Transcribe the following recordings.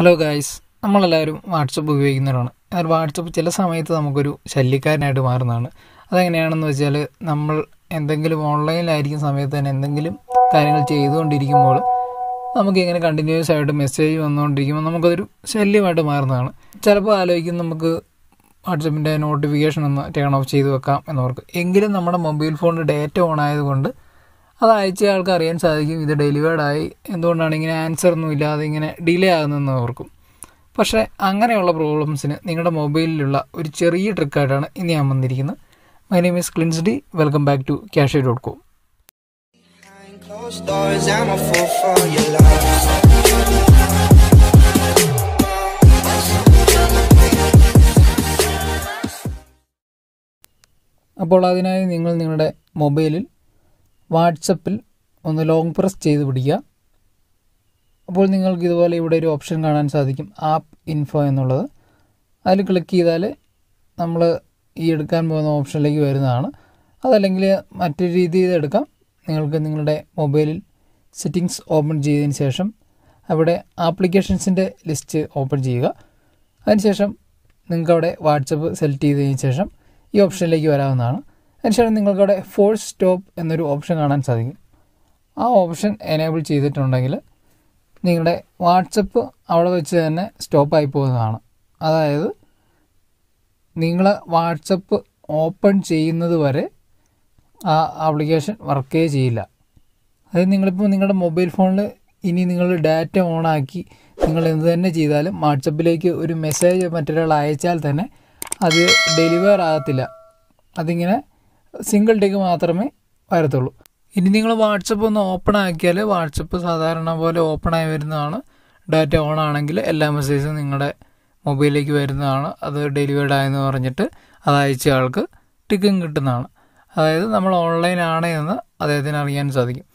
hello guys നമ്മളെല്ലാവരും WhatsApp ഉപയോഗിക്കുന്നവരാണ് അവർ WhatsApp ചില സമയത്ത് നമുക്കൊരു ശല്യക്കാരനായിട്ട് മാറുന്നതാണ് അതെങ്ങനെയാണെന്ന് വെച്ചാൽ നമ്മൾ എന്തെങ്കിലും ഓൺലൈനിലായിരിക്കുന്ന സമയത്ത് തന്നെ എന്തെങ്കിലും കാര്യങ്ങൾ ചെയ്തുകൊണ്ടിരിക്കുമ്പോൾ നമുക്കിങ്ങനെ കണ്ടിന്യൂസ് ആയിട്ട് മെസ്സേജ് വന്നുകൊണ്ടിരിക്കുമ്പോൾ നമുക്കതൊരു ശല്യമായിട്ട് മാറുന്നതാണ് ചിലപ്പോൾ ആലോചിക്കും നമുക്ക് വാട്സപ്പിൻ്റെ നോട്ടിഫിക്കേഷൻ ഒന്ന് ടേൺ ഓഫ് ചെയ്ത് വെക്കാം എന്നവർക്ക് എങ്കിലും നമ്മുടെ മൊബൈൽ ഫോണിൻ്റെ ഡേറ്റ ഓൺ ആയതുകൊണ്ട് അത് അയച്ചയാൾക്ക് അറിയാൻ സാധിക്കും ഇത് ഡെലിവേർഡായി എന്തുകൊണ്ടാണ് ഇങ്ങനെ ആൻസർ ഒന്നും ഇല്ലാതെ ഇങ്ങനെ ഡിലേ ആകുന്നതെന്ന് ഓർക്കും പക്ഷേ അങ്ങനെയുള്ള പ്രോബ്ലംസിന് നിങ്ങളുടെ മൊബൈലിലുള്ള ഒരു ചെറിയ ട്രിക്കായിട്ടാണ് ഇന്ന് ഞാൻ വന്നിരിക്കുന്നത് my name is Clins D welcome back to cash dot com അപ്പോൾ അതിനായി നിങ്ങൾ നിങ്ങളുടെ മൊബൈലിൽ വാട്സപ്പിൽ ഒന്ന് ലോങ് പ്രസ് ചെയ്ത് പിടിക്കുക അപ്പോൾ നിങ്ങൾക്ക് ഇതുപോലെ ഇവിടെ ഒരു ഓപ്ഷൻ കാണാൻ സാധിക്കും ആപ്പ് ഇൻഫോ എന്നുള്ളത് അതിൽ ക്ലിക്ക് ചെയ്താൽ നമ്മൾ ഈ എടുക്കാൻ പോകുന്ന ഓപ്ഷനിലേക്ക് വരുന്നതാണ് അതല്ലെങ്കിൽ മറ്റൊരു രീതിയിൽ എടുക്കാം നിങ്ങൾക്ക് നിങ്ങളുടെ മൊബൈലിൽ സെറ്റിങ്സ് ഓപ്പൺ ചെയ്തതിന് ശേഷം അവിടെ ആപ്ലിക്കേഷൻസിൻ്റെ ലിസ്റ്റ് ഓപ്പൺ ചെയ്യുക അതിനുശേഷം നിങ്ങൾക്ക് അവിടെ വാട്സപ്പ് സെലക്ട് ചെയ്തതിന് ശേഷം ഈ ഓപ്ഷനിലേക്ക് വരാവുന്നതാണ് അതിനുശേഷം നിങ്ങൾക്കവിടെ ഫോഴ്സ് സ്റ്റോപ്പ് എന്നൊരു ഓപ്ഷൻ കാണാൻ സാധിക്കും ആ ഓപ്ഷൻ എനേബിൾ ചെയ്തിട്ടുണ്ടെങ്കിൽ നിങ്ങളുടെ വാട്സപ്പ് അവിടെ വെച്ച് തന്നെ സ്റ്റോപ്പായി പോകുന്നതാണ് അതായത് നിങ്ങൾ വാട്സപ്പ് ഓപ്പൺ ചെയ്യുന്നത് വരെ ആ ആപ്ലിക്കേഷൻ വർക്കേ ചെയ്യില്ല അതായത് നിങ്ങളിപ്പോൾ നിങ്ങളുടെ മൊബൈൽ ഫോണിൽ ഇനി നിങ്ങൾ ഡാറ്റ ഓണാക്കി നിങ്ങൾ എന്ത് തന്നെ ചെയ്താലും വാട്സപ്പിലേക്ക് ഒരു മെസ്സേജ് മറ്റൊരാൾ അയച്ചാൽ തന്നെ അത് ഡെലിവർ ആകത്തില്ല അതിങ്ങനെ സിംഗിൾ ടിക്ക് മാത്രമേ വരത്തുള്ളൂ ഇനി നിങ്ങൾ വാട്സപ്പ് ഒന്ന് ഓപ്പൺ ആക്കിയാൽ വാട്സപ്പ് സാധാരണ പോലെ ഓപ്പൺ ആയി വരുന്നതാണ് ഡാറ്റ ഓൺ ആണെങ്കിൽ എല്ലാ മെസ്സേജും നിങ്ങളുടെ മൊബൈലിലേക്ക് വരുന്നതാണ് അത് ഡെലിവേർഡ് ആയെന്ന് പറഞ്ഞിട്ട് അത് അയച്ച ആൾക്ക് ടിക്കും കിട്ടുന്നതാണ് അതായത് നമ്മൾ ഓൺലൈൻ ആണ് എന്ന് അദ്ദേഹത്തിന് അറിയാൻ സാധിക്കും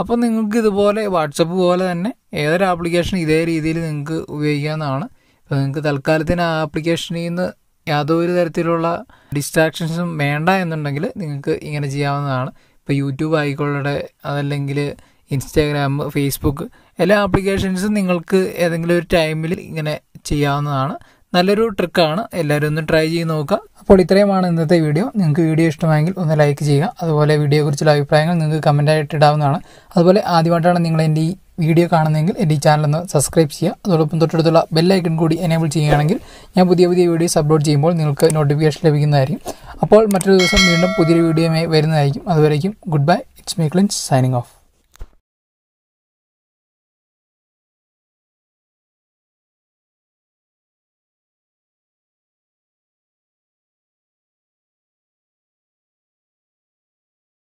അപ്പോൾ നിങ്ങൾക്ക് ഇതുപോലെ വാട്സപ്പ് പോലെ തന്നെ ഏതൊരു ആപ്ലിക്കേഷൻ ഇതേ രീതിയിൽ നിങ്ങൾക്ക് ഉപയോഗിക്കാവുന്നതാണ് ഇപ്പോൾ നിങ്ങൾക്ക് തൽക്കാലത്തിന് ആ ആപ്ലിക്കേഷനിൽ നിന്ന് യാതൊരു തരത്തിലുള്ള ഡിസ്ട്രാക്ഷൻസും വേണ്ട എന്നുണ്ടെങ്കിൽ നിങ്ങൾക്ക് ഇങ്ങനെ ചെയ്യാവുന്നതാണ് ഇപ്പോൾ യൂട്യൂബ് ആയിക്കോളട്ടെ അതല്ലെങ്കിൽ ഇൻസ്റ്റാഗ്രാം ഫേസ്ബുക്ക് എല്ലാ ആപ്ലിക്കേഷൻസും നിങ്ങൾക്ക് ഏതെങ്കിലും ഒരു ടൈമിൽ ഇങ്ങനെ ചെയ്യാവുന്നതാണ് നല്ലൊരു ട്രിക്കാണ് എല്ലാവരും ഒന്ന് ട്രൈ ചെയ്ത് നോക്കുക അപ്പോൾ ഇത്രയുമാണ് ഇന്നത്തെ വീഡിയോ നിങ്ങൾക്ക് വീഡിയോ ഇഷ്ടമായെങ്കിൽ ഒന്ന് ലൈക്ക് ചെയ്യുക അതുപോലെ വീഡിയോയെക്കുറിച്ചുള്ള അഭിപ്രായങ്ങൾ നിങ്ങൾക്ക് കമൻ്റായിട്ട് ഇടാവുന്നതാണ് അതുപോലെ ആദ്യമായിട്ടാണ് നിങ്ങൾ എൻ്റെ ഈ വീഡിയോ കാണുന്നെങ്കിൽ എൻ്റെ ഈ ചാനലൊന്ന് സബ്സ്ക്രൈബ് ചെയ്യുക അതോടൊപ്പം തൊട്ടടുത്തുള്ള ബെല്ലൈക്കൺ കൂടി എനേബിൾ ചെയ്യുകയാണെങ്കിൽ ഞാൻ പുതിയ പുതിയ വീഡിയോസ് അപ്ലോഡ് ചെയ്യുമ്പോൾ നിങ്ങൾക്ക് നോട്ടിഫിക്കേഷൻ ലഭിക്കുന്നതായിരിക്കും അപ്പോൾ മറ്റൊരു ദിവസം വീണ്ടും പുതിയൊരു വീഡിയോ വരുന്നതായിരിക്കും അതുവരേക്കും goodbye it's me Clins signing of